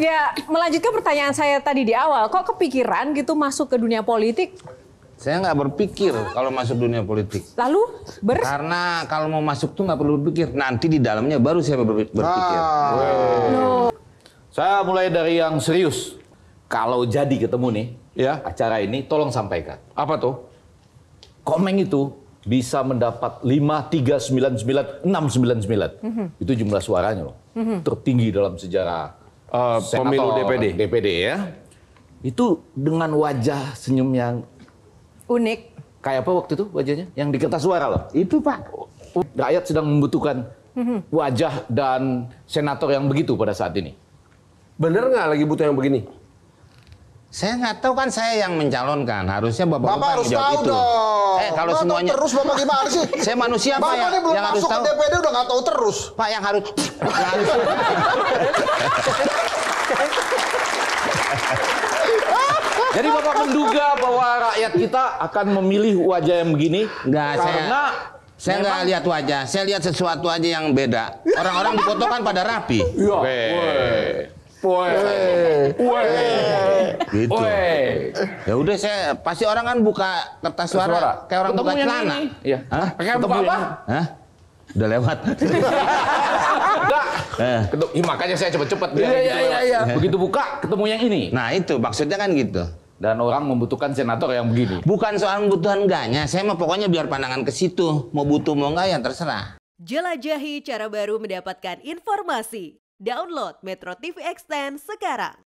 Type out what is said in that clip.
ya melanjutkan pertanyaan saya tadi di awal, kok kepikiran gitu masuk ke dunia politik? Saya nggak berpikir kalau masuk dunia politik. Lalu ber? Karena kalau mau masuk tuh nggak perlu berpikir. Nanti di dalamnya baru saya berpikir. Ah. No. Saya mulai dari yang serius. Kalau jadi ketemu nih ya acara ini, tolong sampaikan. Apa tuh? Komeng itu bisa mendapat lima tiga sembilan sembilan enam sembilan sembilan mhm. Itu jumlah suaranya loh. Mm -hmm. Tertinggi dalam sejarah Eh, pemilu DPD. DPD ya. Itu dengan wajah senyum yang unik. Kayak apa waktu itu wajahnya? Yang di kertas suara loh. Itu Pak. Rakyat sedang membutuhkan mhm. wajah dan senator yang begitu pada saat ini. Bener nggak lagi butuh yang begini? Saya nggak tahu kan saya yang mencalonkan. Harusnya bapak, bapak, bapak harus tahu itu. dong. Eh kalau bapak semuanya terus bapak gimana sih? saya manusia bapak pak yang, belum yang harus tahu. DPD udah nggak tahu terus. Pak yang harus. Jadi bapak menduga bahwa rakyat kita akan memilih wajah yang begini? Nggak, karena saya... Saya nggak lihat wajah, saya lihat sesuatu aja yang beda. Orang-orang di pada rapi. Iya. Woi. Woi. Woi. Gitu. Ya udah saya pasti orang kan buka kertas suara, suara. kayak orang Ketemu buka celana. Iya. Hah? Pakai buka apa? Hah? Udah lewat. Enggak. Eh. makanya saya cepet-cepet. Iya, iya, gitu. iya, iya. Begitu buka, ketemu yang ini. Nah itu, maksudnya kan gitu dan orang membutuhkan senator yang begini. Bukan soal membutuhkan enggaknya, saya mah pokoknya biar pandangan ke situ. Mau butuh mau enggak yang terserah. Jelajahi cara baru mendapatkan informasi. Download Metro TV Extend sekarang.